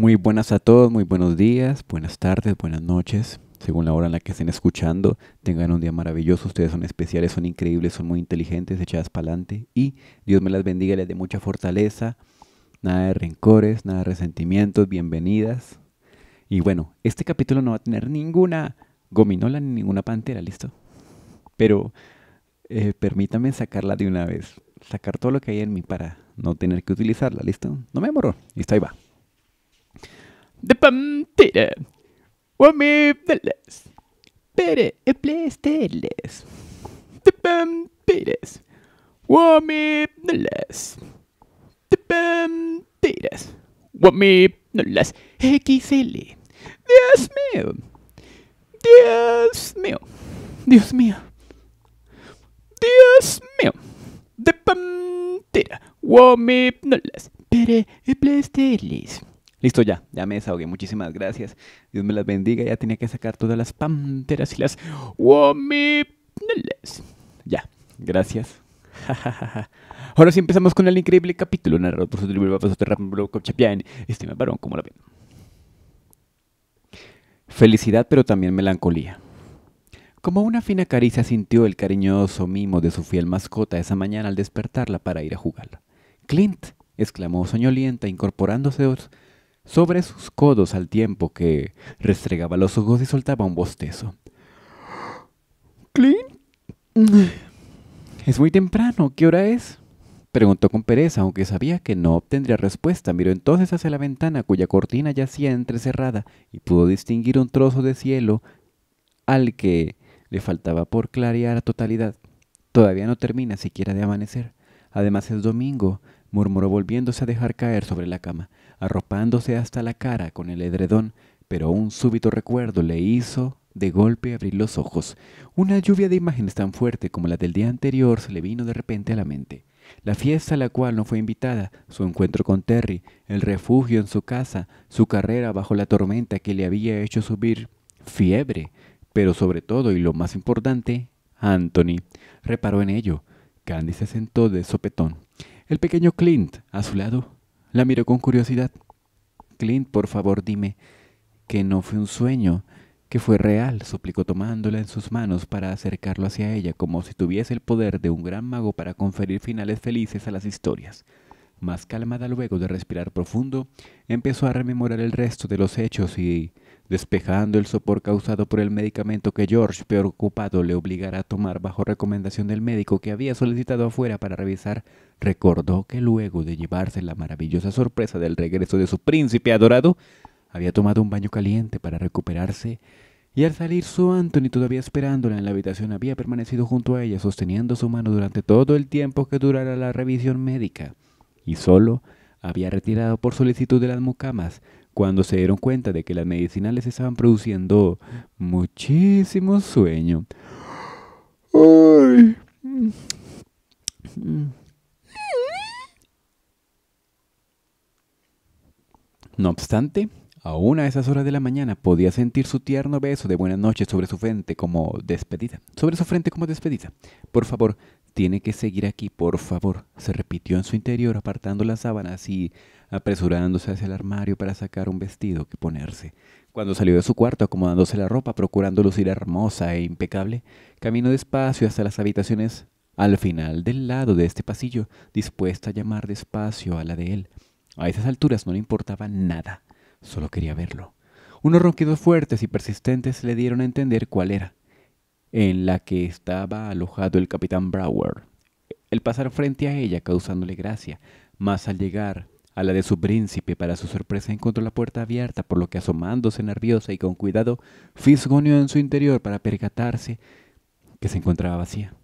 Muy buenas a todos, muy buenos días, buenas tardes, buenas noches. Según la hora en la que estén escuchando, tengan un día maravilloso. Ustedes son especiales, son increíbles, son muy inteligentes, echadas para adelante. Y Dios me las bendiga, les dé mucha fortaleza. Nada de rencores, nada de resentimientos, bienvenidas. Y bueno, este capítulo no va a tener ninguna gominola ni ninguna pantera, ¿listo? Pero eh, permítame sacarla de una vez. Sacar todo lo que hay en mí para no tener que utilizarla, ¿listo? No me y está ahí va de Pantera. Wami e Pere Plesteles. De Pamperas. Wami Velas. De Pamperas. Wami Velas. XL. Dios mío. Dios mío. Dios mío. Dios mío. De Pantera. Wami e Pere Plesteles. Listo, ya, ya me desahogué. Muchísimas gracias. Dios me las bendiga. Ya tenía que sacar todas las panteras y las Ya, gracias. Ahora sí empezamos con el increíble capítulo narrado por su varón, cómo lo ven. Felicidad, pero también melancolía. Como una fina caricia sintió el cariñoso mimo de su fiel mascota esa mañana al despertarla para ir a jugar. Clint, exclamó soñolienta, incorporándose sobre sus codos al tiempo que restregaba los ojos y soltaba un bostezo. ¿Clean? Es muy temprano, ¿qué hora es? Preguntó con pereza, aunque sabía que no obtendría respuesta. Miró entonces hacia la ventana cuya cortina yacía entrecerrada y pudo distinguir un trozo de cielo al que le faltaba por clarear a totalidad. Todavía no termina siquiera de amanecer. Además es domingo, murmuró volviéndose a dejar caer sobre la cama arropándose hasta la cara con el edredón, pero un súbito recuerdo le hizo de golpe abrir los ojos. Una lluvia de imágenes tan fuerte como la del día anterior se le vino de repente a la mente. La fiesta a la cual no fue invitada, su encuentro con Terry, el refugio en su casa, su carrera bajo la tormenta que le había hecho subir fiebre, pero sobre todo y lo más importante, Anthony. Reparó en ello. Candy se sentó de sopetón. El pequeño Clint, a su lado, la miró con curiosidad. Clint, por favor, dime que no fue un sueño, que fue real, suplicó tomándola en sus manos para acercarlo hacia ella, como si tuviese el poder de un gran mago para conferir finales felices a las historias. Más calmada luego de respirar profundo, empezó a rememorar el resto de los hechos y despejando el sopor causado por el medicamento que George, preocupado, le obligara a tomar bajo recomendación del médico que había solicitado afuera para revisar, recordó que luego de llevarse la maravillosa sorpresa del regreso de su príncipe adorado, había tomado un baño caliente para recuperarse y al salir su Anthony todavía esperándola en la habitación había permanecido junto a ella sosteniendo su mano durante todo el tiempo que durara la revisión médica y solo había retirado por solicitud de las mucamas cuando se dieron cuenta de que las medicinas les estaban produciendo muchísimo sueño. No obstante, aún a esas horas de la mañana podía sentir su tierno beso de buenas noches sobre su frente como despedida. Sobre su frente como despedida. Por favor, tiene que seguir aquí, por favor, se repitió en su interior, apartando las sábanas y apresurándose hacia el armario para sacar un vestido que ponerse. Cuando salió de su cuarto, acomodándose la ropa, procurando lucir hermosa e impecable, caminó despacio hasta las habitaciones al final del lado de este pasillo, dispuesta a llamar despacio a la de él. A esas alturas no le importaba nada, solo quería verlo. Unos ronquidos fuertes y persistentes le dieron a entender cuál era en la que estaba alojado el capitán Brower. El pasar frente a ella causándole gracia, mas al llegar a la de su príncipe, para su sorpresa encontró la puerta abierta, por lo que asomándose nerviosa y con cuidado, fisgoneó en su interior para percatarse que se encontraba vacía.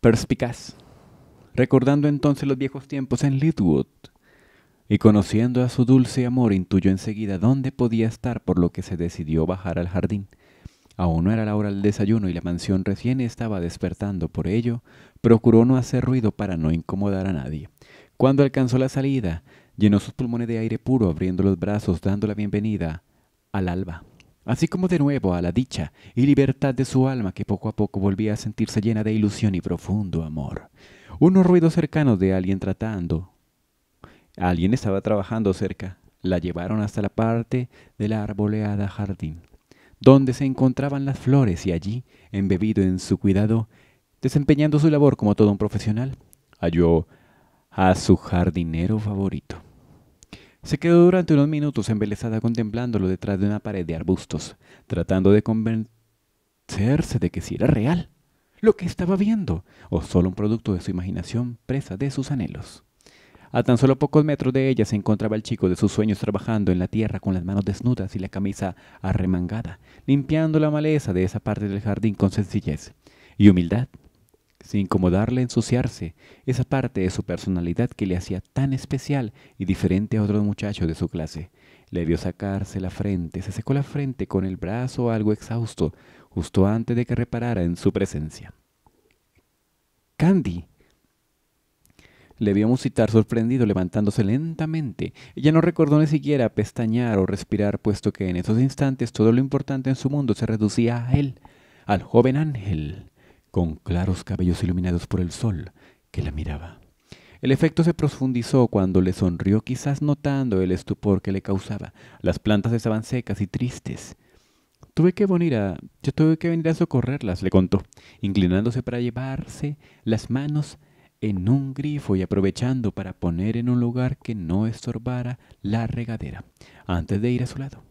Perspicaz, recordando entonces los viejos tiempos en Lidwood, y conociendo a su dulce amor, intuyó enseguida dónde podía estar, por lo que se decidió bajar al jardín. Aún no era la hora del desayuno y la mansión recién estaba despertando, por ello, procuró no hacer ruido para no incomodar a nadie. Cuando alcanzó la salida, llenó sus pulmones de aire puro, abriendo los brazos, dando la bienvenida al alba, así como de nuevo a la dicha y libertad de su alma que poco a poco volvía a sentirse llena de ilusión y profundo amor. Unos ruidos cercanos de alguien tratando. Alguien estaba trabajando cerca. La llevaron hasta la parte de la arboleada jardín donde se encontraban las flores y allí, embebido en su cuidado, desempeñando su labor como todo un profesional, halló a su jardinero favorito. Se quedó durante unos minutos embelesada contemplándolo detrás de una pared de arbustos, tratando de convencerse de que si era real lo que estaba viendo, o solo un producto de su imaginación presa de sus anhelos. A tan solo pocos metros de ella se encontraba el chico de sus sueños trabajando en la tierra con las manos desnudas y la camisa arremangada, limpiando la maleza de esa parte del jardín con sencillez y humildad, sin incomodarle ensuciarse, esa parte de su personalidad que le hacía tan especial y diferente a otros muchachos de su clase. Le vio sacarse la frente, se secó la frente con el brazo algo exhausto, justo antes de que reparara en su presencia. Candy, le vio musitar sorprendido levantándose lentamente. Ella no recordó ni siquiera pestañear o respirar, puesto que en esos instantes todo lo importante en su mundo se reducía a él, al joven ángel, con claros cabellos iluminados por el sol, que la miraba. El efecto se profundizó cuando le sonrió, quizás notando el estupor que le causaba. Las plantas estaban secas y tristes. Tuve que venir a, yo tuve que venir a socorrerlas, le contó, inclinándose para llevarse las manos en un grifo y aprovechando para poner en un lugar que no estorbara la regadera, antes de ir a su lado.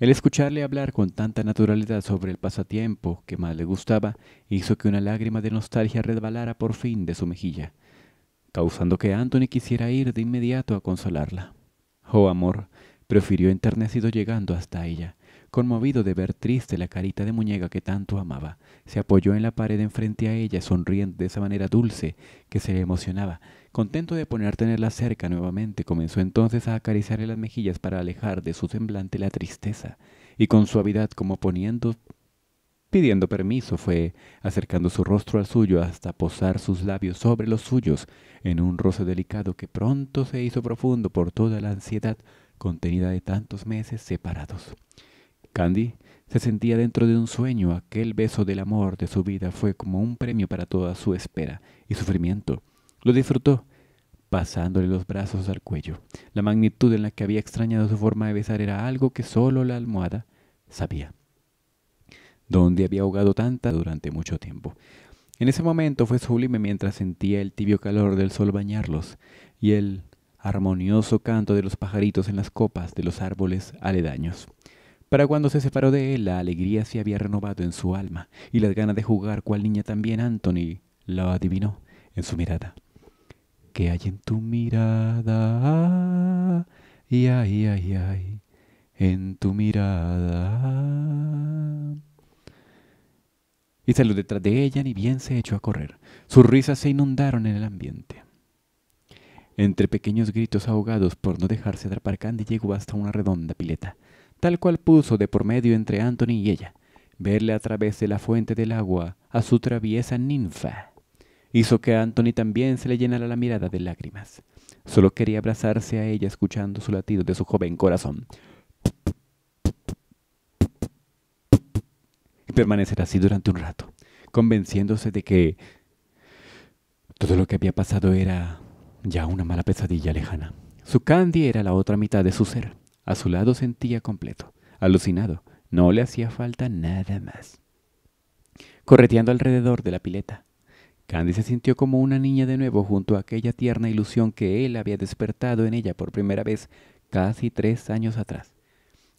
El escucharle hablar con tanta naturalidad sobre el pasatiempo que más le gustaba hizo que una lágrima de nostalgia resbalara por fin de su mejilla, causando que Anthony quisiera ir de inmediato a consolarla. Oh amor, prefirió enternecido llegando hasta ella, Conmovido de ver triste la carita de muñeca que tanto amaba, se apoyó en la pared enfrente a ella, sonriendo de esa manera dulce que se le emocionaba. Contento de poner tenerla cerca nuevamente, comenzó entonces a acariciarle las mejillas para alejar de su semblante la tristeza, y con suavidad como poniendo Pidiendo permiso fue acercando su rostro al suyo hasta posar sus labios sobre los suyos en un roce delicado que pronto se hizo profundo por toda la ansiedad contenida de tantos meses separados. Candy se sentía dentro de un sueño. Aquel beso del amor de su vida fue como un premio para toda su espera y sufrimiento. Lo disfrutó, pasándole los brazos al cuello. La magnitud en la que había extrañado su forma de besar era algo que solo la almohada sabía. Donde había ahogado tanta durante mucho tiempo. En ese momento fue sublime mientras sentía el tibio calor del sol bañarlos y el armonioso canto de los pajaritos en las copas de los árboles aledaños. Para cuando se separó de él, la alegría se había renovado en su alma, y las ganas de jugar, cual niña también Anthony lo adivinó en su mirada. ¿Qué hay en tu mirada? Y ay, ay, ay, en tu mirada. Y salió detrás de ella, ni bien se echó a correr. Sus risas se inundaron en el ambiente. Entre pequeños gritos ahogados por no dejarse atrapar, Candy llegó hasta una redonda pileta tal cual puso de por medio entre Anthony y ella, verle a través de la fuente del agua a su traviesa ninfa. Hizo que Anthony también se le llenara la mirada de lágrimas. Solo quería abrazarse a ella escuchando su latido de su joven corazón. Y permanecer así durante un rato, convenciéndose de que todo lo que había pasado era ya una mala pesadilla lejana. Su Candy era la otra mitad de su ser. A su lado sentía completo, alucinado, no le hacía falta nada más. Correteando alrededor de la pileta, Candy se sintió como una niña de nuevo junto a aquella tierna ilusión que él había despertado en ella por primera vez casi tres años atrás.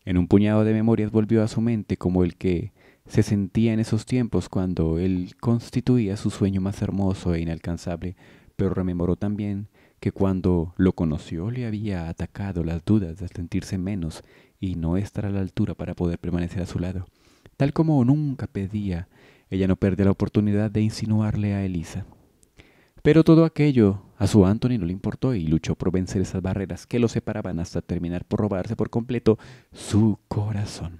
En un puñado de memorias volvió a su mente como el que se sentía en esos tiempos cuando él constituía su sueño más hermoso e inalcanzable, pero rememoró también que cuando lo conoció le había atacado las dudas de sentirse menos y no estar a la altura para poder permanecer a su lado. Tal como nunca pedía, ella no perdió la oportunidad de insinuarle a Elisa. Pero todo aquello a su Anthony no le importó y luchó por vencer esas barreras que lo separaban hasta terminar por robarse por completo su corazón.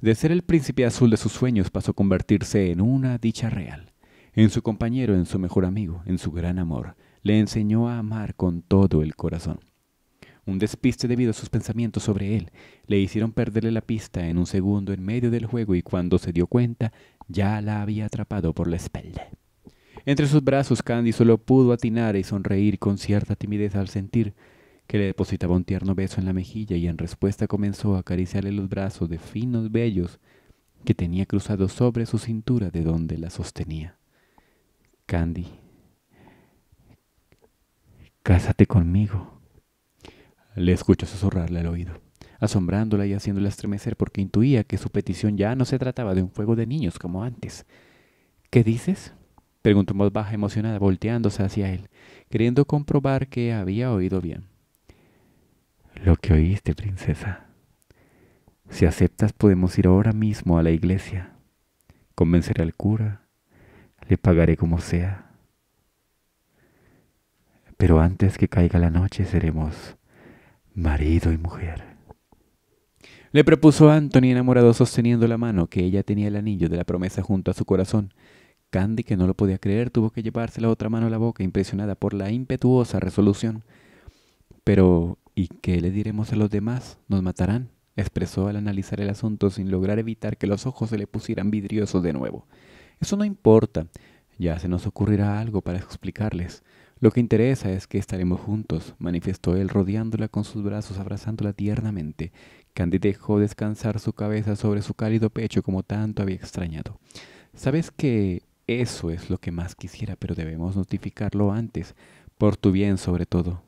De ser el príncipe azul de sus sueños pasó a convertirse en una dicha real, en su compañero, en su mejor amigo, en su gran amor, le enseñó a amar con todo el corazón. Un despiste debido a sus pensamientos sobre él le hicieron perderle la pista en un segundo en medio del juego y cuando se dio cuenta ya la había atrapado por la espalda. Entre sus brazos Candy solo pudo atinar y sonreír con cierta timidez al sentir que le depositaba un tierno beso en la mejilla y en respuesta comenzó a acariciarle los brazos de finos vellos que tenía cruzados sobre su cintura de donde la sostenía. Candy Cásate conmigo. Le escuchó susurrarle al oído, asombrándola y haciéndola estremecer porque intuía que su petición ya no se trataba de un fuego de niños como antes. ¿Qué dices? preguntó en voz baja emocionada, volteándose hacia él, queriendo comprobar que había oído bien. Lo que oíste, princesa. Si aceptas podemos ir ahora mismo a la iglesia. Convenceré al cura. Le pagaré como sea pero antes que caiga la noche seremos marido y mujer. Le propuso Anthony enamorado sosteniendo la mano que ella tenía el anillo de la promesa junto a su corazón. Candy, que no lo podía creer, tuvo que llevarse la otra mano a la boca, impresionada por la impetuosa resolución. Pero, ¿y qué le diremos a los demás? ¿Nos matarán? expresó al analizar el asunto sin lograr evitar que los ojos se le pusieran vidriosos de nuevo. Eso no importa. Ya se nos ocurrirá algo para explicarles. Lo que interesa es que estaremos juntos, manifestó él rodeándola con sus brazos, abrazándola tiernamente. Candy dejó descansar su cabeza sobre su cálido pecho como tanto había extrañado. Sabes que eso es lo que más quisiera, pero debemos notificarlo antes, por tu bien sobre todo.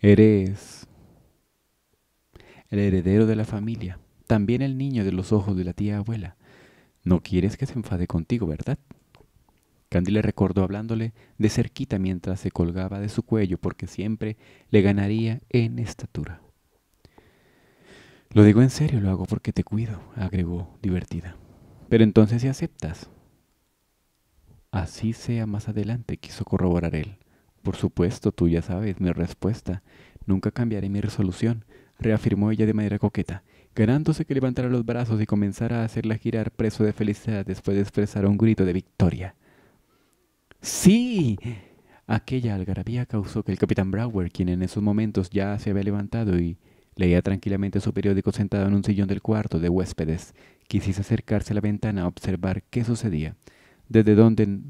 Eres el heredero de la familia, también el niño de los ojos de la tía abuela. No quieres que se enfade contigo, ¿verdad? Candy le recordó hablándole de cerquita mientras se colgaba de su cuello porque siempre le ganaría en estatura. Lo digo en serio, lo hago porque te cuido, agregó divertida. Pero entonces si aceptas. Así sea más adelante, quiso corroborar él. Por supuesto, tú ya sabes mi respuesta. Nunca cambiaré mi resolución, reafirmó ella de manera coqueta, ganándose que levantara los brazos y comenzara a hacerla girar preso de felicidad después de expresar un grito de victoria. Sí. Aquella algarabía causó que el capitán Brower, quien en esos momentos ya se había levantado y leía tranquilamente su periódico sentado en un sillón del cuarto de huéspedes, quisiese acercarse a la ventana a observar qué sucedía, desde donde,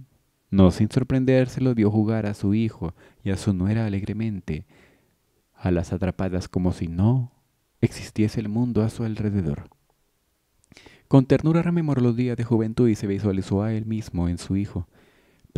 no sin sorprenderse, lo vio jugar a su hijo y a su nuera alegremente, a las atrapadas como si no existiese el mundo a su alrededor. Con ternura rememoró los días de juventud y se visualizó a él mismo en su hijo,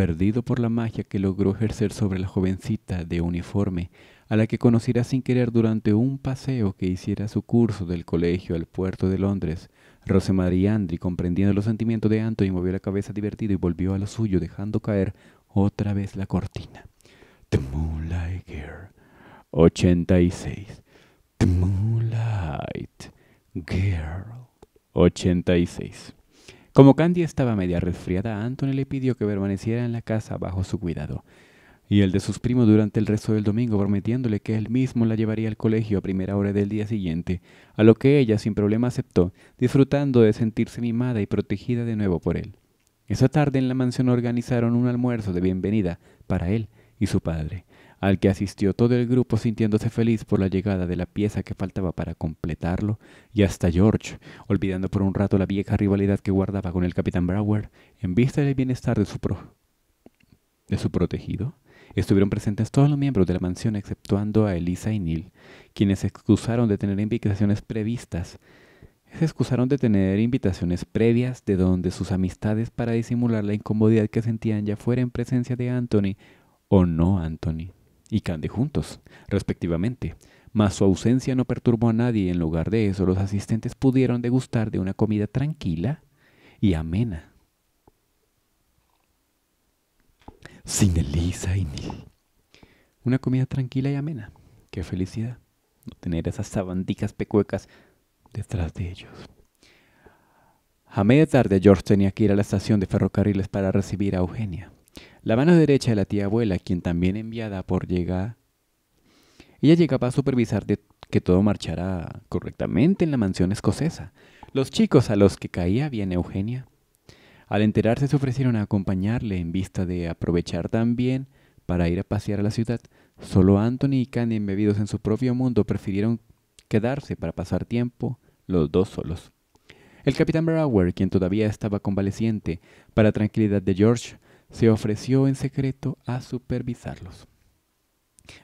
perdido por la magia que logró ejercer sobre la jovencita de uniforme, a la que conociera sin querer durante un paseo que hiciera su curso del colegio al puerto de Londres. Rosemary Andri, comprendiendo los sentimientos de Anthony, movió la cabeza divertido y volvió a lo suyo, dejando caer otra vez la cortina. The Moonlight Girl 86 The Moonlight Girl 86 como Candy estaba media resfriada, Anthony le pidió que permaneciera en la casa bajo su cuidado y el de sus primos durante el resto del domingo, prometiéndole que él mismo la llevaría al colegio a primera hora del día siguiente, a lo que ella sin problema aceptó, disfrutando de sentirse mimada y protegida de nuevo por él. Esa tarde en la mansión organizaron un almuerzo de bienvenida para él y su padre al que asistió todo el grupo sintiéndose feliz por la llegada de la pieza que faltaba para completarlo, y hasta George, olvidando por un rato la vieja rivalidad que guardaba con el capitán Brower, en vista del bienestar de su, pro de su protegido. Estuvieron presentes todos los miembros de la mansión exceptuando a Elisa y Neil, quienes excusaron de tener invitaciones previstas. Se excusaron de tener invitaciones previas de donde sus amistades para disimular la incomodidad que sentían ya fuera en presencia de Anthony o no Anthony y Cande juntos, respectivamente, mas su ausencia no perturbó a nadie y en lugar de eso los asistentes pudieron degustar de una comida tranquila y amena. Sin Elisa y ni. Una comida tranquila y amena. Qué felicidad. No tener esas sabandicas pecuecas detrás de ellos. A media tarde George tenía que ir a la estación de ferrocarriles para recibir a Eugenia. La mano derecha de la tía abuela, quien también enviada por llegar, ella llegaba a supervisar de que todo marchara correctamente en la mansión escocesa. Los chicos a los que caía bien Eugenia. Al enterarse se ofrecieron a acompañarle en vista de aprovechar también para ir a pasear a la ciudad. Solo Anthony y Candy, embebidos en su propio mundo, prefirieron quedarse para pasar tiempo los dos solos. El capitán Brower, quien todavía estaba convaleciente, para tranquilidad de George, se ofreció en secreto a supervisarlos.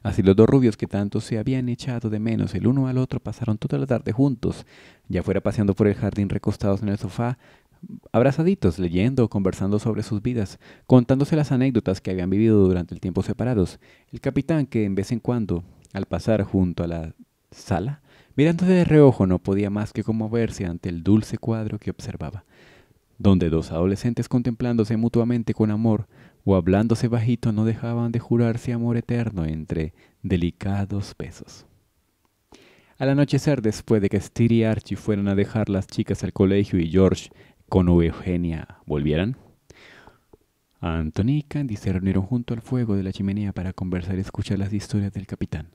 Así los dos rubios que tanto se habían echado de menos el uno al otro pasaron toda la tarde juntos, ya fuera paseando por el jardín recostados en el sofá, abrazaditos, leyendo, conversando sobre sus vidas, contándose las anécdotas que habían vivido durante el tiempo separados. El capitán que en vez en cuando, al pasar junto a la sala, mirándose de reojo no podía más que conmoverse ante el dulce cuadro que observaba donde dos adolescentes contemplándose mutuamente con amor o hablándose bajito no dejaban de jurarse amor eterno entre delicados besos. Al anochecer, después de que Steer y Archie fueran a dejar las chicas al colegio y George con Eugenia volvieran, Anthony y Candy se reunieron junto al fuego de la chimenea para conversar y escuchar las historias del capitán,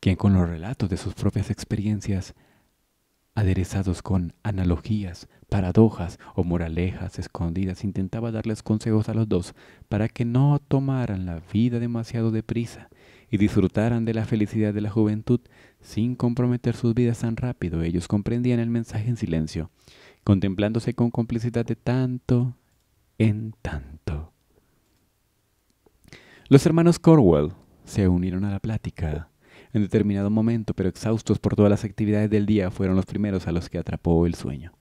quien con los relatos de sus propias experiencias aderezados con analogías, paradojas o moralejas escondidas, intentaba darles consejos a los dos para que no tomaran la vida demasiado deprisa y disfrutaran de la felicidad de la juventud sin comprometer sus vidas tan rápido. Ellos comprendían el mensaje en silencio, contemplándose con complicidad de tanto en tanto. Los hermanos Corwell se unieron a la plática en determinado momento, pero exhaustos por todas las actividades del día, fueron los primeros a los que atrapó el sueño,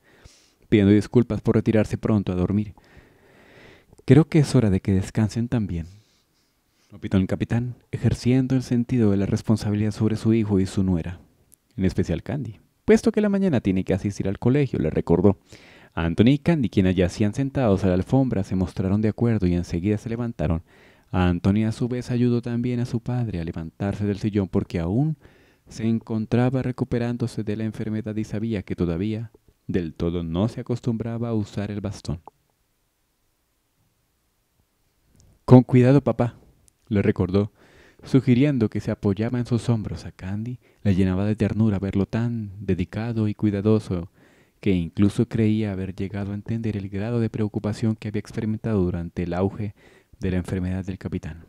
pidiendo disculpas por retirarse pronto a dormir. Creo que es hora de que descansen también, opinó el capitán, ejerciendo el sentido de la responsabilidad sobre su hijo y su nuera, en especial Candy, puesto que la mañana tiene que asistir al colegio, le recordó. Anthony y Candy, quienes yacían sentados a la alfombra, se mostraron de acuerdo y enseguida se levantaron Antonia a su vez ayudó también a su padre a levantarse del sillón porque aún se encontraba recuperándose de la enfermedad y sabía que todavía del todo no se acostumbraba a usar el bastón. Con cuidado, papá, le recordó, sugiriendo que se apoyaba en sus hombros a Candy, le llenaba de ternura verlo tan dedicado y cuidadoso que incluso creía haber llegado a entender el grado de preocupación que había experimentado durante el auge de la enfermedad del capitán.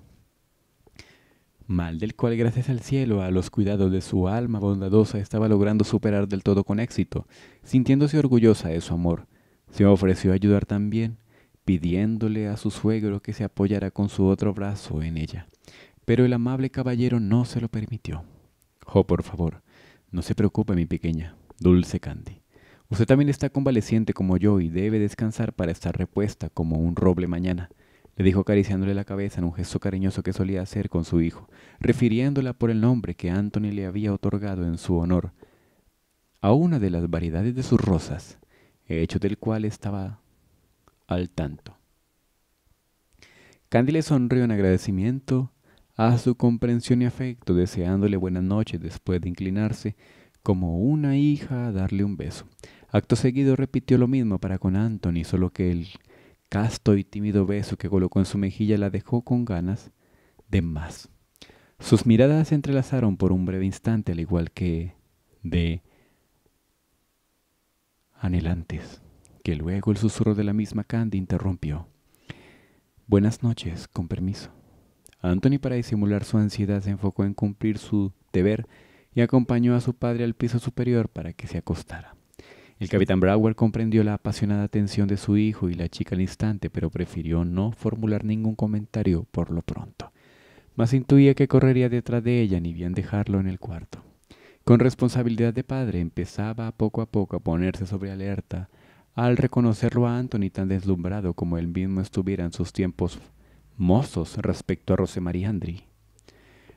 Mal del cual gracias al cielo, a los cuidados de su alma bondadosa, estaba logrando superar del todo con éxito, sintiéndose orgullosa de su amor. Se ofreció a ayudar también, pidiéndole a su suegro que se apoyara con su otro brazo en ella. Pero el amable caballero no se lo permitió. Oh, por favor, no se preocupe, mi pequeña, dulce Candy. Usted también está convaleciente como yo y debe descansar para estar repuesta como un roble mañana le dijo acariciándole la cabeza en un gesto cariñoso que solía hacer con su hijo, refiriéndola por el nombre que Anthony le había otorgado en su honor, a una de las variedades de sus rosas, hecho del cual estaba al tanto. Candy le sonrió en agradecimiento a su comprensión y afecto, deseándole buenas noches después de inclinarse como una hija a darle un beso. Acto seguido repitió lo mismo para con Anthony, solo que él... Casto y tímido beso que colocó en su mejilla la dejó con ganas de más. Sus miradas se entrelazaron por un breve instante, al igual que de anhelantes, que luego el susurro de la misma Candy interrumpió. Buenas noches, con permiso. Anthony, para disimular su ansiedad, se enfocó en cumplir su deber y acompañó a su padre al piso superior para que se acostara. El capitán Brower comprendió la apasionada atención de su hijo y la chica al instante, pero prefirió no formular ningún comentario por lo pronto. Mas intuía que correría detrás de ella ni bien dejarlo en el cuarto. Con responsabilidad de padre empezaba poco a poco a ponerse sobre alerta al reconocerlo a Anthony tan deslumbrado como él mismo estuviera en sus tiempos mozos respecto a Rosemary Andri.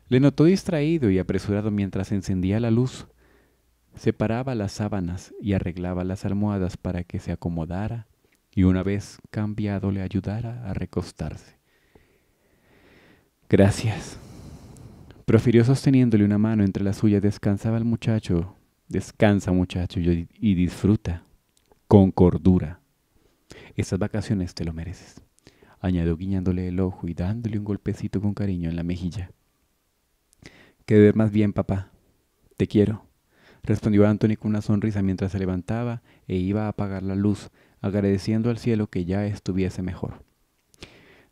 Le notó distraído y apresurado mientras encendía la luz Separaba las sábanas y arreglaba las almohadas para que se acomodara y una vez cambiado le ayudara a recostarse. Gracias. Profirió sosteniéndole una mano entre la suya, descansaba el muchacho, descansa muchacho y disfruta con cordura. Estas vacaciones te lo mereces, añadió guiñándole el ojo y dándole un golpecito con cariño en la mejilla. Que más bien, papá. Te quiero. Respondió Anthony con una sonrisa mientras se levantaba e iba a apagar la luz, agradeciendo al cielo que ya estuviese mejor.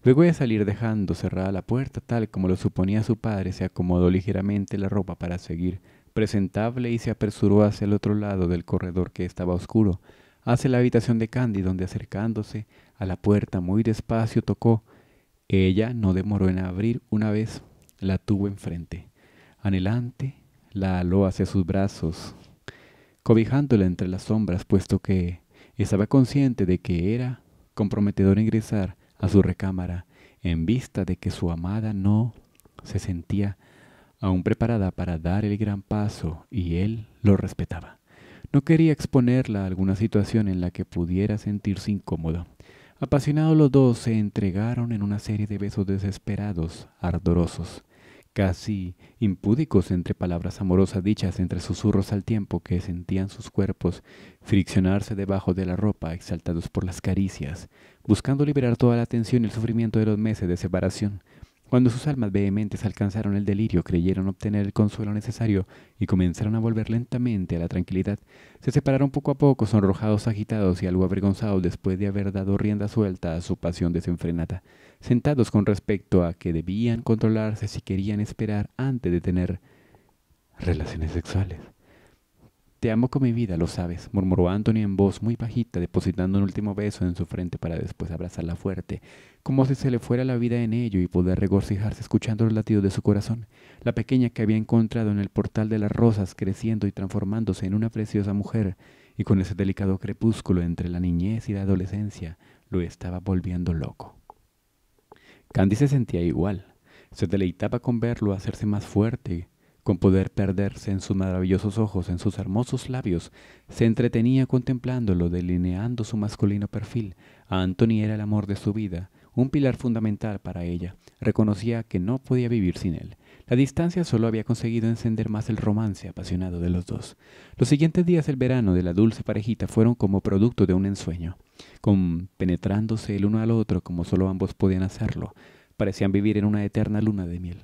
Luego de salir dejando cerrada la puerta tal como lo suponía su padre, se acomodó ligeramente la ropa para seguir presentable y se apresuró hacia el otro lado del corredor que estaba oscuro, hacia la habitación de Candy, donde acercándose a la puerta muy despacio tocó. Ella no demoró en abrir una vez, la tuvo enfrente. Anhelante, la aló hacia sus brazos, cobijándola entre las sombras, puesto que estaba consciente de que era comprometedor ingresar a su recámara en vista de que su amada no se sentía aún preparada para dar el gran paso y él lo respetaba. No quería exponerla a alguna situación en la que pudiera sentirse incómoda. Apasionados los dos se entregaron en una serie de besos desesperados, ardorosos casi impúdicos entre palabras amorosas dichas, entre susurros al tiempo que sentían sus cuerpos friccionarse debajo de la ropa, exaltados por las caricias, buscando liberar toda la tensión y el sufrimiento de los meses de separación. Cuando sus almas vehementes alcanzaron el delirio, creyeron obtener el consuelo necesario y comenzaron a volver lentamente a la tranquilidad. Se separaron poco a poco, sonrojados, agitados y algo avergonzados después de haber dado rienda suelta a su pasión desenfrenada, sentados con respecto a que debían controlarse si querían esperar antes de tener relaciones sexuales. Te amo con mi vida, lo sabes, murmuró Anthony en voz muy bajita, depositando un último beso en su frente para después abrazarla fuerte, como si se le fuera la vida en ello y poder regocijarse escuchando los latidos de su corazón, la pequeña que había encontrado en el portal de las rosas creciendo y transformándose en una preciosa mujer, y con ese delicado crepúsculo entre la niñez y la adolescencia, lo estaba volviendo loco. Candy se sentía igual, se deleitaba con verlo hacerse más fuerte, con poder perderse en sus maravillosos ojos, en sus hermosos labios, se entretenía contemplándolo, delineando su masculino perfil. A Anthony era el amor de su vida, un pilar fundamental para ella. Reconocía que no podía vivir sin él. La distancia solo había conseguido encender más el romance apasionado de los dos. Los siguientes días del verano de la dulce parejita fueron como producto de un ensueño, Penetrándose el uno al otro como solo ambos podían hacerlo. Parecían vivir en una eterna luna de miel.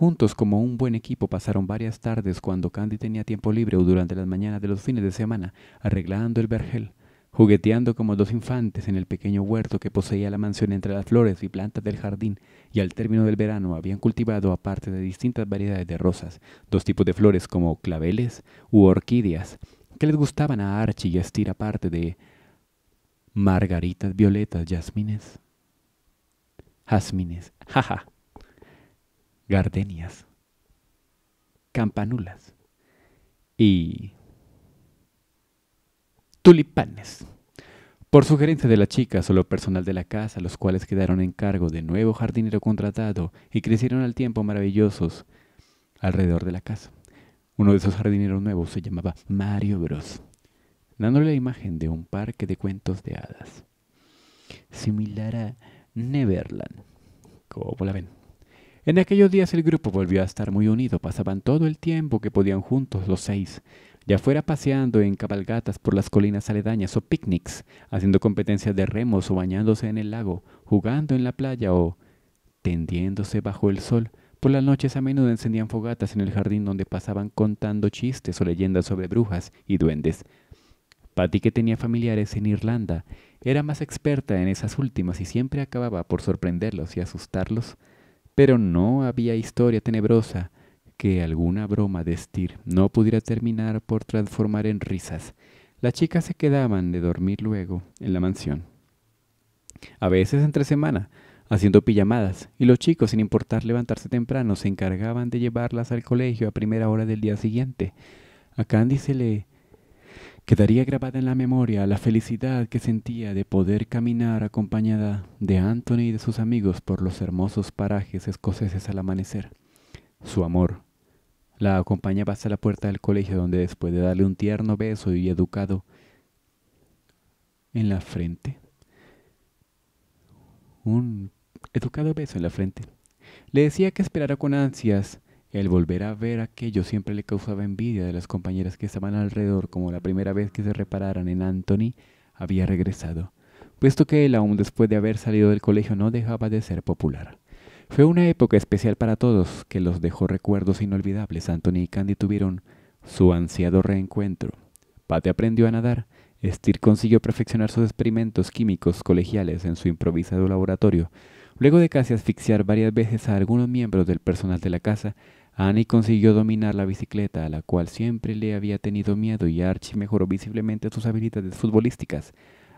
Juntos como un buen equipo pasaron varias tardes cuando Candy tenía tiempo libre o durante las mañanas de los fines de semana arreglando el vergel, jugueteando como dos infantes en el pequeño huerto que poseía la mansión entre las flores y plantas del jardín, y al término del verano habían cultivado aparte de distintas variedades de rosas, dos tipos de flores como claveles u orquídeas, que les gustaban a Archie y a aparte de margaritas, violetas, jazmines, jazmines, jaja gardenias, campanulas y tulipanes. Por sugerencia de la chica, solo personal de la casa, los cuales quedaron en cargo de nuevo jardinero contratado y crecieron al tiempo maravillosos alrededor de la casa. Uno de esos jardineros nuevos se llamaba Mario Bros, dándole la imagen de un parque de cuentos de hadas, similar a Neverland. ¿Cómo la ven? En aquellos días el grupo volvió a estar muy unido, pasaban todo el tiempo que podían juntos los seis, ya fuera paseando en cabalgatas por las colinas aledañas o picnics, haciendo competencias de remos o bañándose en el lago, jugando en la playa o tendiéndose bajo el sol. Por las noches a menudo encendían fogatas en el jardín donde pasaban contando chistes o leyendas sobre brujas y duendes. Patty, que tenía familiares en Irlanda, era más experta en esas últimas y siempre acababa por sorprenderlos y asustarlos pero no había historia tenebrosa que alguna broma de Stir no pudiera terminar por transformar en risas. Las chicas se quedaban de dormir luego en la mansión. A veces entre semana, haciendo pijamadas, y los chicos, sin importar levantarse temprano, se encargaban de llevarlas al colegio a primera hora del día siguiente. A Candy se le Quedaría grabada en la memoria la felicidad que sentía de poder caminar acompañada de Anthony y de sus amigos por los hermosos parajes escoceses al amanecer. Su amor la acompañaba hasta la puerta del colegio donde después de darle un tierno beso y educado en la frente, un educado beso en la frente, le decía que esperara con ansias el volver a ver aquello siempre le causaba envidia de las compañeras que estaban alrededor, como la primera vez que se repararan en Anthony había regresado, puesto que él aún después de haber salido del colegio no dejaba de ser popular. Fue una época especial para todos, que los dejó recuerdos inolvidables. Anthony y Candy tuvieron su ansiado reencuentro. Pate aprendió a nadar, Stir consiguió perfeccionar sus experimentos químicos colegiales en su improvisado laboratorio. Luego de casi asfixiar varias veces a algunos miembros del personal de la casa, Annie consiguió dominar la bicicleta, a la cual siempre le había tenido miedo, y Archie mejoró visiblemente sus habilidades futbolísticas.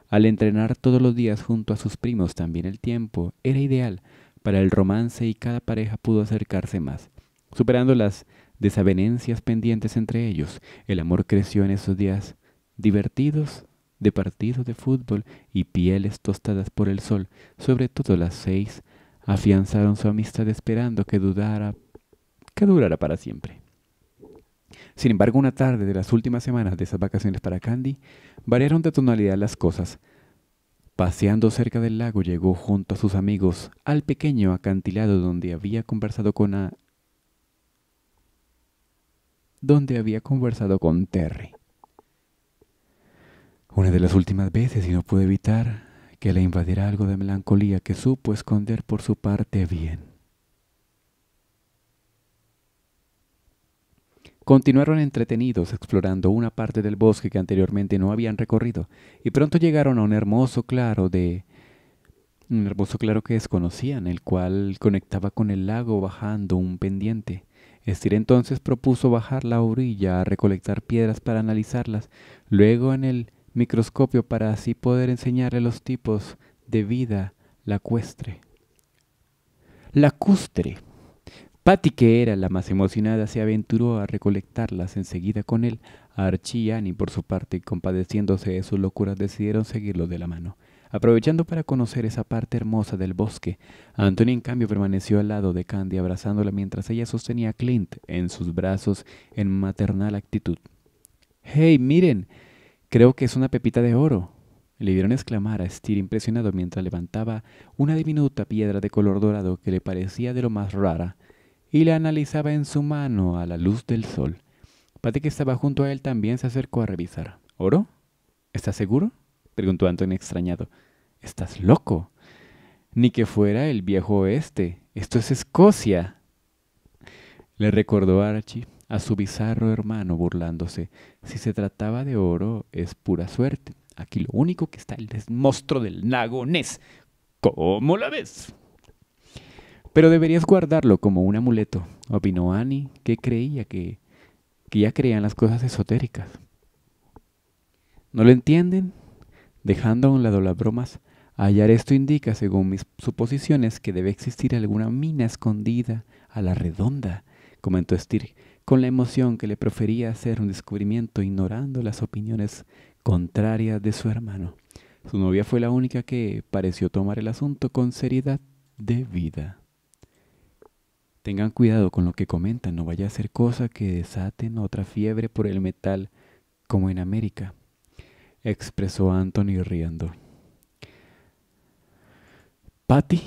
Al entrenar todos los días junto a sus primos, también el tiempo era ideal para el romance y cada pareja pudo acercarse más, superando las desavenencias pendientes entre ellos. El amor creció en esos días divertidos de partidos de fútbol y pieles tostadas por el sol, sobre todo las seis, afianzaron su amistad esperando que dudara que durará para siempre. Sin embargo, una tarde de las últimas semanas de esas vacaciones para Candy, variaron de tonalidad las cosas. Paseando cerca del lago, llegó junto a sus amigos al pequeño acantilado donde había conversado con a... donde había conversado con Terry. Una de las últimas veces y no pude evitar que le invadiera algo de melancolía que supo esconder por su parte bien. Continuaron entretenidos explorando una parte del bosque que anteriormente no habían recorrido y pronto llegaron a un hermoso claro de un hermoso claro que desconocían, el cual conectaba con el lago bajando un pendiente. Estir entonces propuso bajar la orilla a recolectar piedras para analizarlas, luego en el microscopio para así poder enseñarle los tipos de vida lacustre. Lacustre Patty, que era la más emocionada, se aventuró a recolectarlas enseguida con él. Archie y Annie, por su parte, compadeciéndose de sus locuras, decidieron seguirlo de la mano. Aprovechando para conocer esa parte hermosa del bosque, Anthony en cambio permaneció al lado de Candy abrazándola mientras ella sostenía a Clint en sus brazos en maternal actitud. ¡Hey, miren! Creo que es una pepita de oro. Le vieron exclamar a Steve impresionado mientras levantaba una diminuta piedra de color dorado que le parecía de lo más rara y la analizaba en su mano a la luz del sol. Patty, que estaba junto a él, también se acercó a revisar. ¿Oro? ¿Estás seguro? preguntó Anton extrañado. ¿Estás loco? Ni que fuera el viejo oeste. Esto es Escocia. Le recordó Archie a su bizarro hermano burlándose. Si se trataba de oro, es pura suerte. Aquí lo único que está el monstruo del nagonés. ¿Cómo la ves? Pero deberías guardarlo como un amuleto, opinó Annie, que creía que, ya creían las cosas esotéricas. ¿No lo entienden? Dejando a un lado las bromas, hallar esto indica, según mis suposiciones, que debe existir alguna mina escondida a la redonda, comentó Stirg, con la emoción que le profería hacer un descubrimiento ignorando las opiniones contrarias de su hermano. Su novia fue la única que pareció tomar el asunto con seriedad debida. Tengan cuidado con lo que comentan, no vaya a ser cosa que desaten otra fiebre por el metal como en América, expresó Anthony riendo. Patty,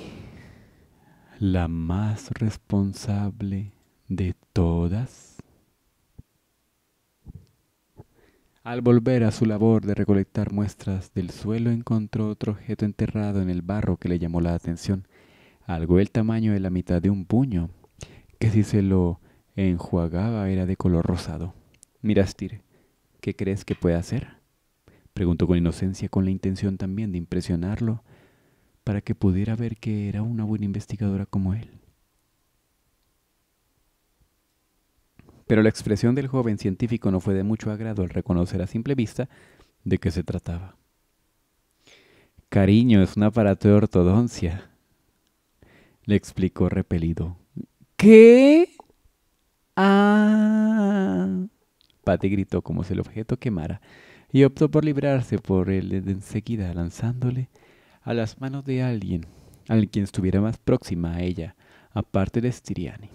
la más responsable de todas. Al volver a su labor de recolectar muestras del suelo encontró otro objeto enterrado en el barro que le llamó la atención, algo del tamaño de la mitad de un puño que si se lo enjuagaba era de color rosado. Mirastir, ¿qué crees que puede hacer? Preguntó con inocencia, con la intención también de impresionarlo, para que pudiera ver que era una buena investigadora como él. Pero la expresión del joven científico no fue de mucho agrado al reconocer a simple vista de qué se trataba. Cariño, es un aparato de ortodoncia, le explicó repelido. ¿Qué? Ah. Patty gritó como si el objeto quemara y optó por librarse por él de enseguida lanzándole a las manos de alguien, al quien estuviera más próxima a ella, aparte de Stiriani.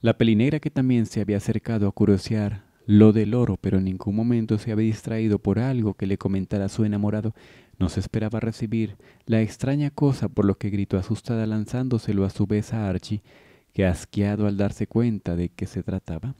La pelinegra que también se había acercado a curiosear lo del oro, pero en ningún momento se había distraído por algo que le comentara su enamorado, no se esperaba recibir la extraña cosa por lo que gritó asustada lanzándoselo a su vez a Archie, que asqueado al darse cuenta de qué se trataba,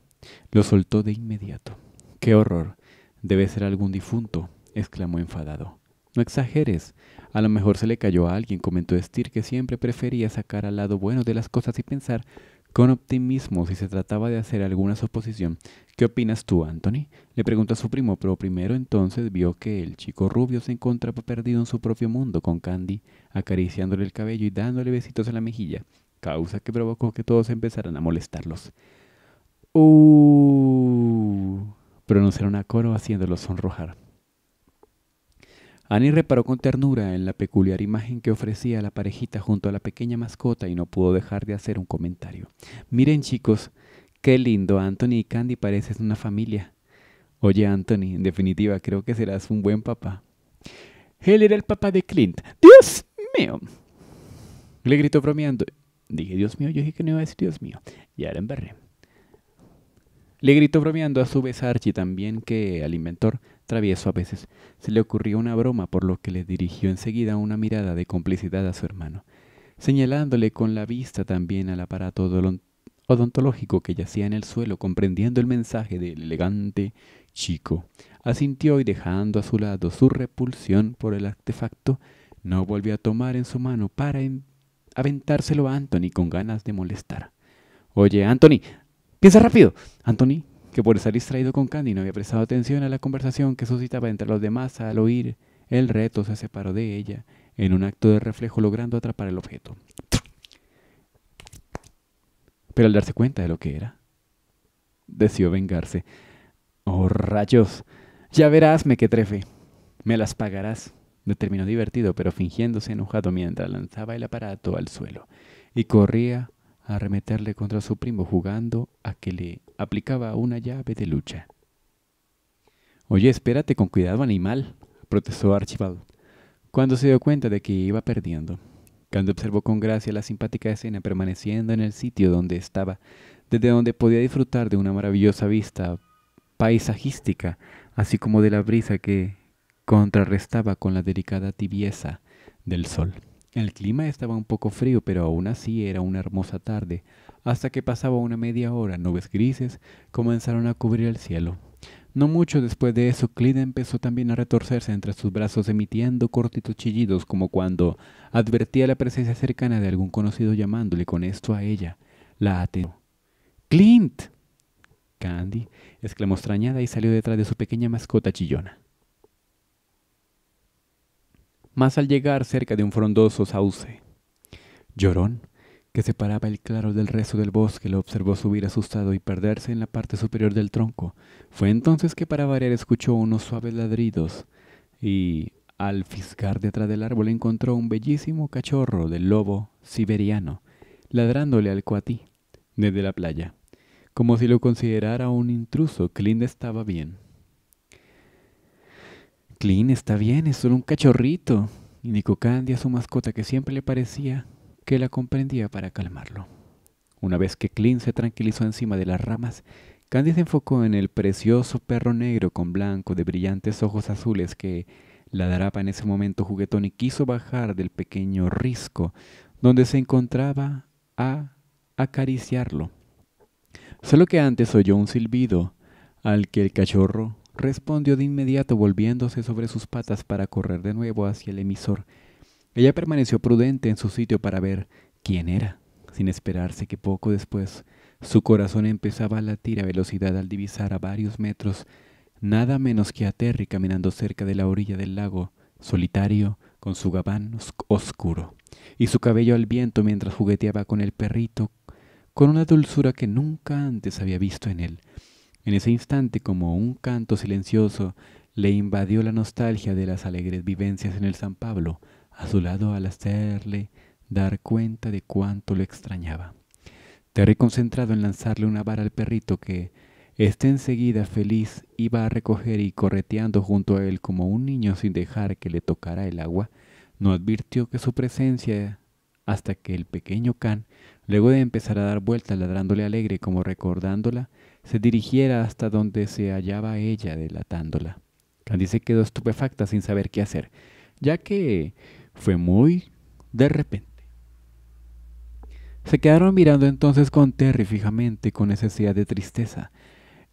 lo soltó de inmediato. ¡Qué horror! Debe ser algún difunto, exclamó enfadado. No exageres. A lo mejor se le cayó a alguien, comentó Estir, que siempre prefería sacar al lado bueno de las cosas y pensar con optimismo si se trataba de hacer alguna suposición. ¿Qué opinas tú, Anthony? Le preguntó a su primo, pero primero entonces vio que el chico rubio se encontraba perdido en su propio mundo, con Candy acariciándole el cabello y dándole besitos en la mejilla causa que provocó que todos empezaran a molestarlos. Uh, pronunciaron a coro haciéndolos sonrojar. Annie reparó con ternura en la peculiar imagen que ofrecía la parejita junto a la pequeña mascota y no pudo dejar de hacer un comentario. Miren chicos, qué lindo, Anthony y Candy parecen una familia. Oye Anthony, en definitiva creo que serás un buen papá. Él era el papá de Clint. Dios mío. Le gritó bromeando Dije, Dios mío, yo dije que no iba a decir Dios mío. y en embarré. Le gritó bromeando a su vez a Archie también que al inventor, travieso a veces, se le ocurrió una broma por lo que le dirigió enseguida una mirada de complicidad a su hermano, señalándole con la vista también al aparato odontológico que yacía en el suelo, comprendiendo el mensaje del elegante chico. Asintió y dejando a su lado su repulsión por el artefacto, no volvió a tomar en su mano para aventárselo a Anthony con ganas de molestar. Oye, Anthony, piensa rápido. Anthony, que por estar distraído con Candy no había prestado atención a la conversación que suscitaba entre los demás al oír el reto, se separó de ella en un acto de reflejo logrando atrapar el objeto. Pero al darse cuenta de lo que era, decidió vengarse. Oh, rayos. Ya verás, me trefe. Me las pagarás terminó divertido, pero fingiéndose enojado mientras lanzaba el aparato al suelo y corría a arremeterle contra su primo jugando a que le aplicaba una llave de lucha. Oye, espérate con cuidado, animal, protestó Archibald, cuando se dio cuenta de que iba perdiendo. Cuando observó con gracia la simpática escena permaneciendo en el sitio donde estaba, desde donde podía disfrutar de una maravillosa vista paisajística, así como de la brisa que contrarrestaba con la delicada tibieza del sol. El clima estaba un poco frío, pero aún así era una hermosa tarde. Hasta que pasaba una media hora, nubes grises comenzaron a cubrir el cielo. No mucho después de eso, Clint empezó también a retorcerse entre sus brazos, emitiendo cortitos chillidos como cuando advertía la presencia cercana de algún conocido llamándole con esto a ella. La atendió. ¡Clint! Candy exclamó extrañada y salió detrás de su pequeña mascota chillona más al llegar cerca de un frondoso sauce. Llorón, que separaba el claro del resto del bosque, lo observó subir asustado y perderse en la parte superior del tronco. Fue entonces que para variar escuchó unos suaves ladridos y, al fisgar detrás del árbol, encontró un bellísimo cachorro del lobo siberiano, ladrándole al coatí desde la playa. Como si lo considerara un intruso, Clint estaba bien. Clean está bien, es solo un cachorrito, indicó Candy a su mascota que siempre le parecía que la comprendía para calmarlo. Una vez que Clean se tranquilizó encima de las ramas, Candy se enfocó en el precioso perro negro con blanco de brillantes ojos azules que ladraba en ese momento juguetón y quiso bajar del pequeño risco donde se encontraba a acariciarlo. Solo que antes oyó un silbido al que el cachorro respondió de inmediato volviéndose sobre sus patas para correr de nuevo hacia el emisor. Ella permaneció prudente en su sitio para ver quién era, sin esperarse que poco después su corazón empezaba a latir a velocidad al divisar a varios metros nada menos que a Terry caminando cerca de la orilla del lago, solitario, con su gabán oscuro, y su cabello al viento mientras jugueteaba con el perrito, con una dulzura que nunca antes había visto en él, en ese instante, como un canto silencioso, le invadió la nostalgia de las alegres vivencias en el San Pablo, a su lado al hacerle dar cuenta de cuánto lo extrañaba. Terry concentrado en lanzarle una vara al perrito que, este enseguida feliz, iba a recoger y correteando junto a él como un niño sin dejar que le tocara el agua, no advirtió que su presencia hasta que el pequeño can, luego de empezar a dar vueltas ladrándole alegre como recordándola, se dirigiera hasta donde se hallaba ella delatándola. Candice quedó estupefacta sin saber qué hacer, ya que fue muy de repente. Se quedaron mirando entonces con Terry fijamente, con necesidad de tristeza,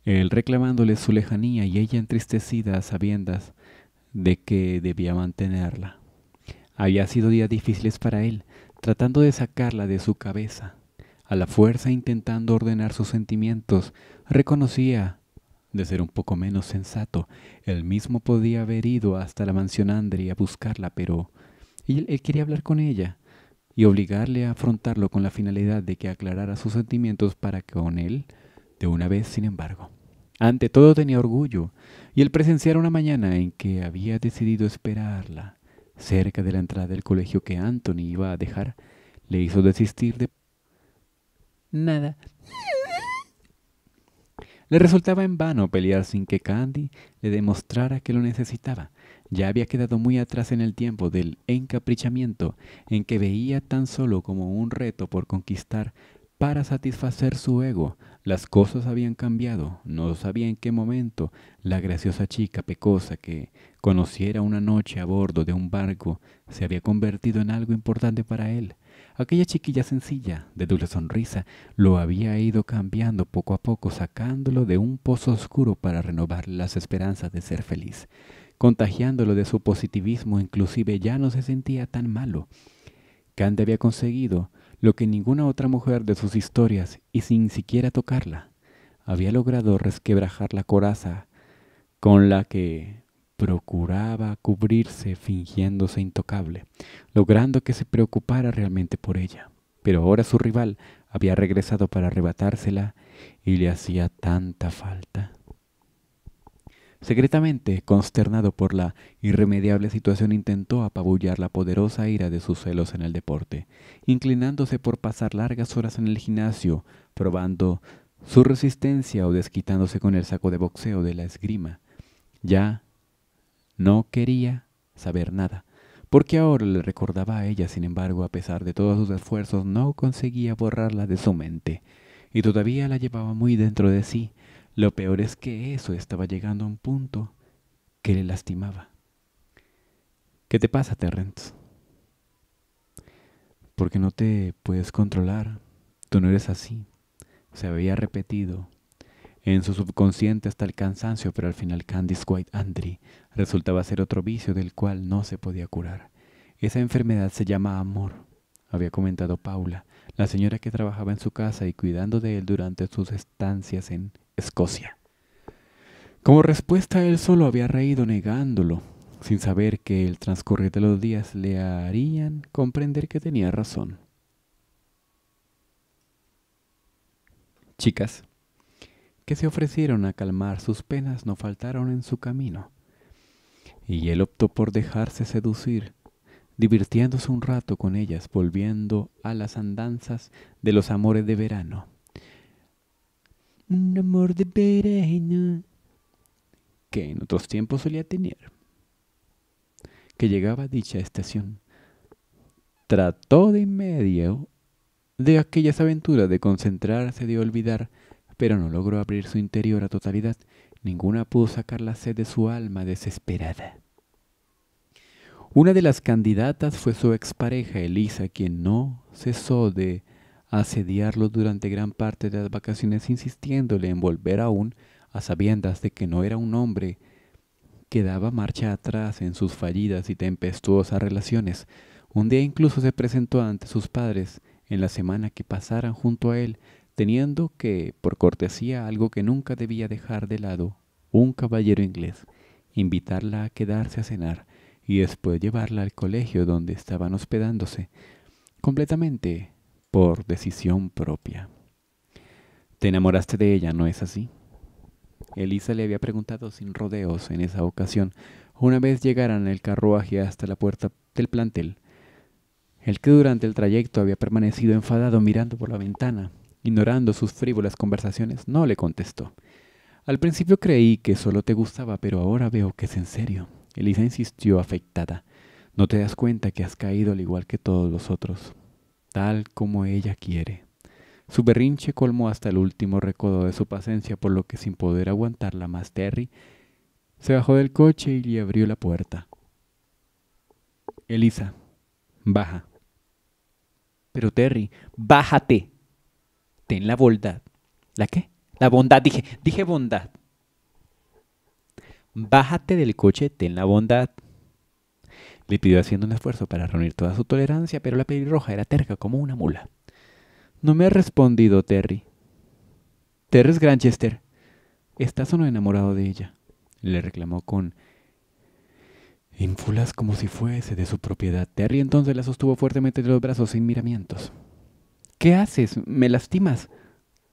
él reclamándole su lejanía y ella entristecida a sabiendas de que debía mantenerla. Había sido días difíciles para él, tratando de sacarla de su cabeza, a la fuerza intentando ordenar sus sentimientos, Reconocía de ser un poco menos sensato. Él mismo podía haber ido hasta la mansión Andri a buscarla, pero él, quería hablar con ella y obligarle a afrontarlo con la finalidad de que aclarara sus sentimientos para con él, de una vez, sin embargo. Ante todo tenía orgullo, y el presenciar una mañana en que había decidido esperarla cerca de la entrada del colegio que Anthony iba a dejar, le hizo desistir de... Nada. Le resultaba en vano pelear sin que Candy le demostrara que lo necesitaba. Ya había quedado muy atrás en el tiempo del encaprichamiento en que veía tan solo como un reto por conquistar para satisfacer su ego. Las cosas habían cambiado, no sabía en qué momento la graciosa chica pecosa que conociera una noche a bordo de un barco se había convertido en algo importante para él. Aquella chiquilla sencilla, de dulce sonrisa, lo había ido cambiando poco a poco, sacándolo de un pozo oscuro para renovar las esperanzas de ser feliz. Contagiándolo de su positivismo, inclusive ya no se sentía tan malo. Cande había conseguido lo que ninguna otra mujer de sus historias y sin siquiera tocarla. Había logrado resquebrajar la coraza con la que procuraba cubrirse fingiéndose intocable, logrando que se preocupara realmente por ella. Pero ahora su rival había regresado para arrebatársela y le hacía tanta falta. Secretamente, consternado por la irremediable situación, intentó apabullar la poderosa ira de sus celos en el deporte, inclinándose por pasar largas horas en el gimnasio, probando su resistencia o desquitándose con el saco de boxeo de la esgrima. Ya no quería saber nada, porque ahora le recordaba a ella, sin embargo, a pesar de todos sus esfuerzos, no conseguía borrarla de su mente, y todavía la llevaba muy dentro de sí. Lo peor es que eso estaba llegando a un punto que le lastimaba. ¿Qué te pasa, Terrence? Porque no te puedes controlar. Tú no eres así. Se había repetido en su subconsciente hasta el cansancio, pero al final Candice White Andry resultaba ser otro vicio del cual no se podía curar. Esa enfermedad se llama amor, había comentado Paula, la señora que trabajaba en su casa y cuidando de él durante sus estancias en Escocia. Como respuesta él solo había reído negándolo, sin saber que el transcurrir de los días le harían comprender que tenía razón. Chicas, que se ofrecieron a calmar sus penas no faltaron en su camino, y él optó por dejarse seducir, divirtiéndose un rato con ellas, volviendo a las andanzas de los amores de verano. Un amor de verano que en otros tiempos solía tener, que llegaba a dicha estación. Trató de medio de aquellas aventuras de concentrarse, de olvidar pero no logró abrir su interior a totalidad. Ninguna pudo sacar la sed de su alma desesperada. Una de las candidatas fue su expareja Elisa, quien no cesó de asediarlo durante gran parte de las vacaciones, insistiéndole en volver aún a sabiendas de que no era un hombre que daba marcha atrás en sus fallidas y tempestuosas relaciones. Un día incluso se presentó ante sus padres en la semana que pasaran junto a él teniendo que, por cortesía, algo que nunca debía dejar de lado, un caballero inglés, invitarla a quedarse a cenar y después llevarla al colegio donde estaban hospedándose, completamente por decisión propia. Te enamoraste de ella, ¿no es así? Elisa le había preguntado sin rodeos en esa ocasión, una vez llegaran el carruaje hasta la puerta del plantel, el que durante el trayecto había permanecido enfadado mirando por la ventana Ignorando sus frívolas conversaciones, no le contestó. Al principio creí que solo te gustaba, pero ahora veo que es en serio. Elisa insistió afectada. No te das cuenta que has caído al igual que todos los otros, tal como ella quiere. Su berrinche colmó hasta el último recodo de su paciencia, por lo que sin poder aguantarla más, Terry se bajó del coche y le abrió la puerta. Elisa, baja. Pero Terry, bájate, ten la bondad. ¿La qué? La bondad, dije, dije bondad. Bájate del coche, ten la bondad. Le pidió haciendo un esfuerzo para reunir toda su tolerancia, pero la pelirroja era terca como una mula. No me ha respondido, Terry. Terry Granchester. ¿Estás o no enamorado de ella? Le reclamó con ínfulas como si fuese de su propiedad. Terry entonces la sostuvo fuertemente de los brazos sin miramientos. ¿Qué haces? Me lastimas.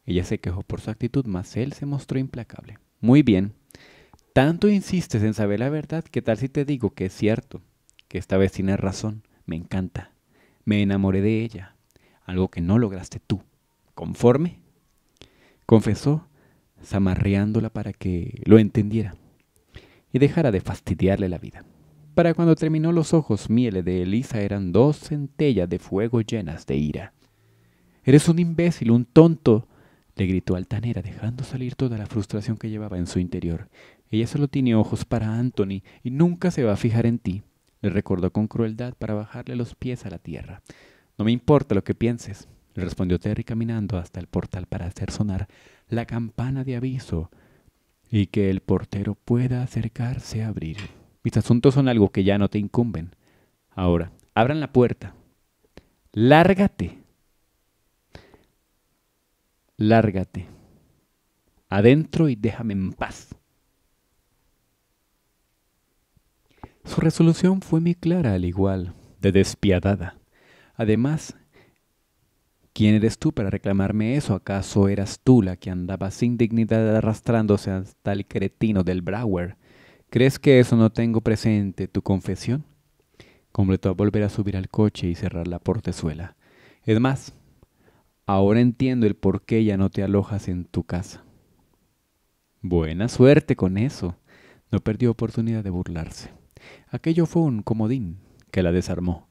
Ella se quejó por su actitud, mas él se mostró implacable. Muy bien. Tanto insistes en saber la verdad, que tal si te digo que es cierto? Que esta vez tienes razón. Me encanta. Me enamoré de ella. Algo que no lograste tú. ¿Conforme? Confesó, zamarreándola para que lo entendiera y dejara de fastidiarle la vida. Para cuando terminó los ojos mieles de Elisa eran dos centellas de fuego llenas de ira. Eres un imbécil, un tonto, le gritó Altanera, dejando salir toda la frustración que llevaba en su interior. Ella solo tiene ojos para Anthony y nunca se va a fijar en ti, le recordó con crueldad para bajarle los pies a la tierra. No me importa lo que pienses, le respondió Terry caminando hasta el portal para hacer sonar la campana de aviso y que el portero pueda acercarse a abrir. Mis asuntos son algo que ya no te incumben. Ahora, abran la puerta. Lárgate, lárgate adentro y déjame en paz. Su resolución fue muy clara al igual de despiadada. Además, ¿quién eres tú para reclamarme eso? ¿Acaso eras tú la que andaba sin dignidad arrastrándose hasta el cretino del Brower? ¿Crees que eso no tengo presente tu confesión? Completó a volver a subir al coche y cerrar la portezuela. Es más, Ahora entiendo el por qué ya no te alojas en tu casa. Buena suerte con eso. No perdió oportunidad de burlarse. Aquello fue un comodín que la desarmó.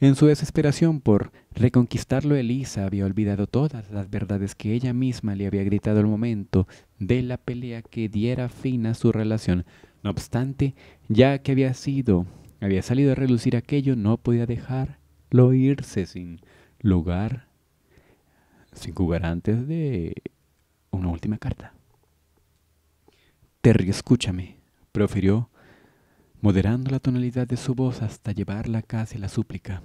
En su desesperación por reconquistarlo, Elisa había olvidado todas las verdades que ella misma le había gritado al momento de la pelea que diera fin a su relación. No obstante, ya que había sido, había salido a relucir aquello, no podía dejarlo irse sin lugar sin jugar antes de una última carta. Terry, escúchame, profirió, moderando la tonalidad de su voz hasta llevarla casi a la súplica.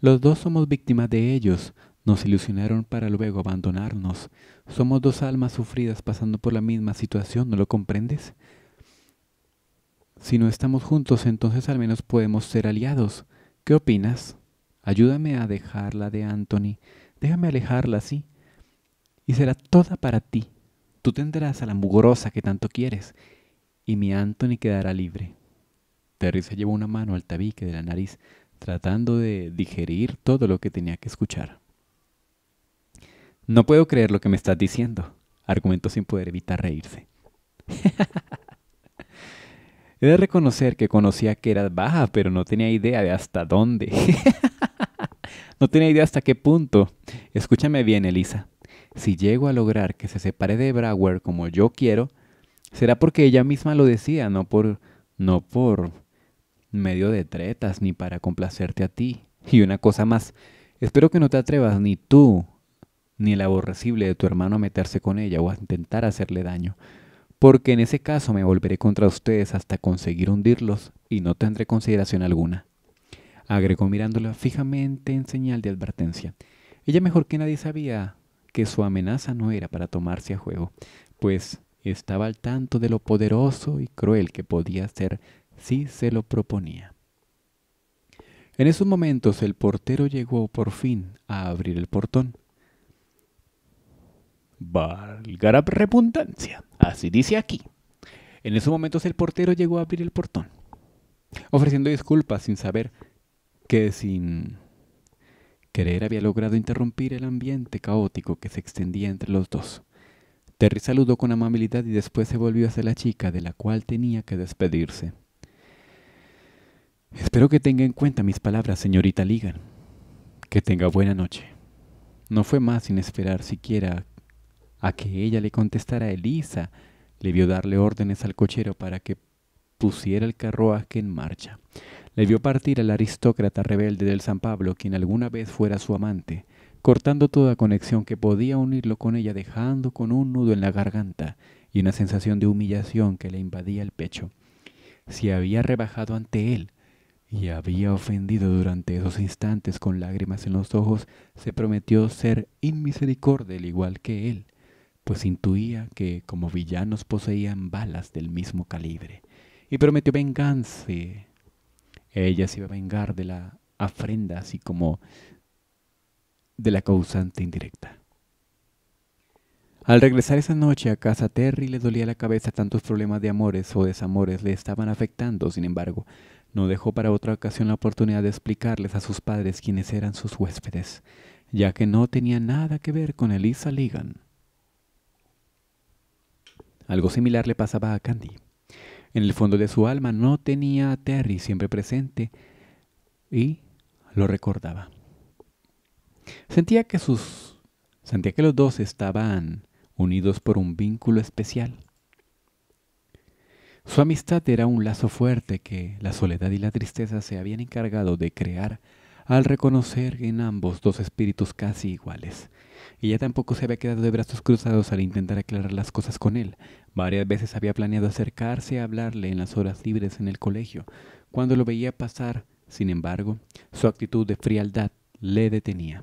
Los dos somos víctimas de ellos, nos ilusionaron para luego abandonarnos. Somos dos almas sufridas pasando por la misma situación, ¿no lo comprendes? Si no estamos juntos, entonces al menos podemos ser aliados. ¿Qué opinas? Ayúdame a dejarla de Anthony déjame alejarla así, y será toda para ti. Tú tendrás a la mugrosa que tanto quieres, y mi Anthony quedará libre. Terry se llevó una mano al tabique de la nariz, tratando de digerir todo lo que tenía que escuchar. No puedo creer lo que me estás diciendo, argumentó sin poder evitar reírse. He de reconocer que conocía que eras baja, pero no tenía idea de hasta dónde. No tiene idea hasta qué punto. Escúchame bien, Elisa. Si llego a lograr que se separe de Brauer como yo quiero, será porque ella misma lo decía, no por, no por medio de tretas ni para complacerte a ti. Y una cosa más, espero que no te atrevas ni tú ni el aborrecible de tu hermano a meterse con ella o a intentar hacerle daño, porque en ese caso me volveré contra ustedes hasta conseguir hundirlos y no tendré consideración alguna agregó mirándola fijamente en señal de advertencia. Ella mejor que nadie sabía que su amenaza no era para tomarse a juego, pues estaba al tanto de lo poderoso y cruel que podía ser si se lo proponía. En esos momentos el portero llegó por fin a abrir el portón. Valga la así dice aquí. En esos momentos el portero llegó a abrir el portón, ofreciendo disculpas sin saber que sin querer había logrado interrumpir el ambiente caótico que se extendía entre los dos. Terry saludó con amabilidad y después se volvió hacia la chica de la cual tenía que despedirse. Espero que tenga en cuenta mis palabras, señorita Ligan. Que tenga buena noche. No fue más sin esperar siquiera a que ella le contestara. a Elisa le vio darle órdenes al cochero para que pusiera el carruaje en marcha le vio partir al aristócrata rebelde del San Pablo, quien alguna vez fuera su amante, cortando toda conexión que podía unirlo con ella, dejando con un nudo en la garganta y una sensación de humillación que le invadía el pecho. Si había rebajado ante él y había ofendido durante esos instantes con lágrimas en los ojos, se prometió ser inmisericordia al igual que él, pues intuía que como villanos poseían balas del mismo calibre, y prometió venganza. Ella se iba a vengar de la afrenda, así como de la causante indirecta. Al regresar esa noche a casa, Terry le dolía la cabeza tantos problemas de amores o desamores le estaban afectando. Sin embargo, no dejó para otra ocasión la oportunidad de explicarles a sus padres quiénes eran sus huéspedes, ya que no tenía nada que ver con Elisa Ligan. Algo similar le pasaba a Candy. En el fondo de su alma no tenía a Terry siempre presente y lo recordaba. Sentía que sus sentía que los dos estaban unidos por un vínculo especial. Su amistad era un lazo fuerte que la soledad y la tristeza se habían encargado de crear al reconocer en ambos dos espíritus casi iguales. Ella tampoco se había quedado de brazos cruzados al intentar aclarar las cosas con él, Varias veces había planeado acercarse a hablarle en las horas libres en el colegio. Cuando lo veía pasar, sin embargo, su actitud de frialdad le detenía,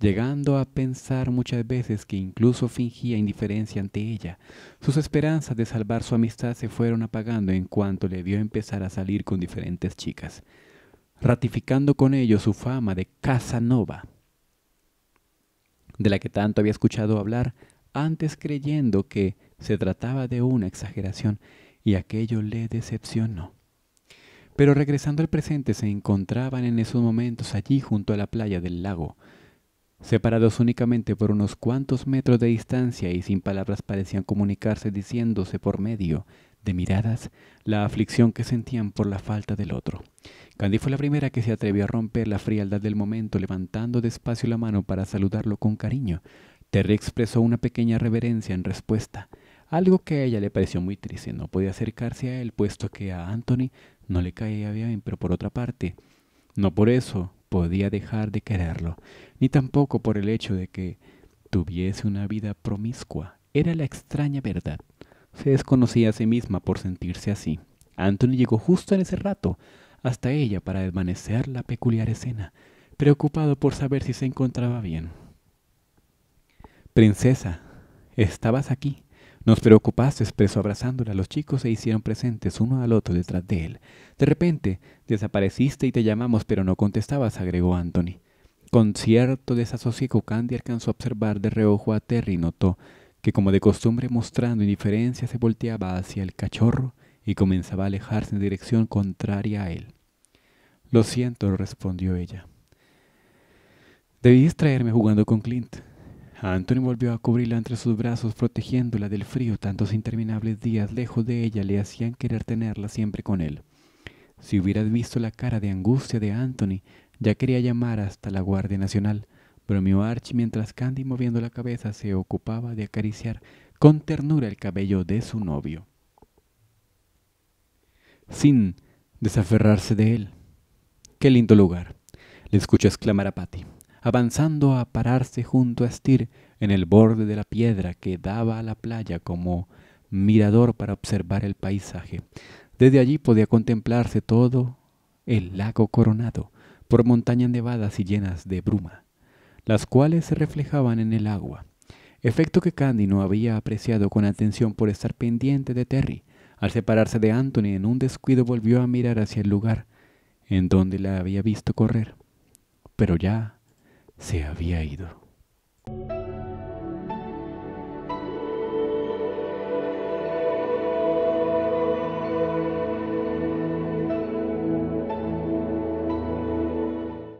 llegando a pensar muchas veces que incluso fingía indiferencia ante ella. Sus esperanzas de salvar su amistad se fueron apagando en cuanto le vio empezar a salir con diferentes chicas, ratificando con ello su fama de Casanova, de la que tanto había escuchado hablar, antes creyendo que se trataba de una exageración y aquello le decepcionó. Pero regresando al presente se encontraban en esos momentos allí junto a la playa del lago, separados únicamente por unos cuantos metros de distancia y sin palabras parecían comunicarse diciéndose por medio de miradas la aflicción que sentían por la falta del otro. Candy fue la primera que se atrevió a romper la frialdad del momento levantando despacio la mano para saludarlo con cariño. Terry expresó una pequeña reverencia en respuesta algo que a ella le pareció muy triste. No podía acercarse a él, puesto que a Anthony no le caía bien, pero por otra parte, no por eso podía dejar de quererlo, ni tampoco por el hecho de que tuviese una vida promiscua. Era la extraña verdad. Se desconocía a sí misma por sentirse así. Anthony llegó justo en ese rato hasta ella para desvanecer la peculiar escena, preocupado por saber si se encontraba bien. Princesa, ¿estabas aquí? Nos preocupaste, expresó abrazándola. Los chicos se hicieron presentes uno al otro detrás de él. De repente, desapareciste y te llamamos, pero no contestabas, agregó Anthony. Con cierto desasosiego, Candy alcanzó a observar de reojo a Terry y notó que, como de costumbre mostrando indiferencia, se volteaba hacia el cachorro y comenzaba a alejarse en dirección contraria a él. Lo siento, respondió ella. Debí distraerme jugando con Clint. Anthony volvió a cubrirla entre sus brazos, protegiéndola del frío. Tantos interminables días lejos de ella le hacían querer tenerla siempre con él. Si hubieras visto la cara de angustia de Anthony, ya quería llamar hasta la Guardia Nacional, bromeó Archie mientras Candy, moviendo la cabeza, se ocupaba de acariciar con ternura el cabello de su novio. Sin desaferrarse de él. Qué lindo lugar, le escuchó exclamar a Patty avanzando a pararse junto a Stir en el borde de la piedra que daba a la playa como mirador para observar el paisaje. Desde allí podía contemplarse todo el lago coronado por montañas nevadas y llenas de bruma, las cuales se reflejaban en el agua. Efecto que Candy no había apreciado con atención por estar pendiente de Terry. Al separarse de Anthony en un descuido volvió a mirar hacia el lugar en donde la había visto correr. Pero ya se había ido.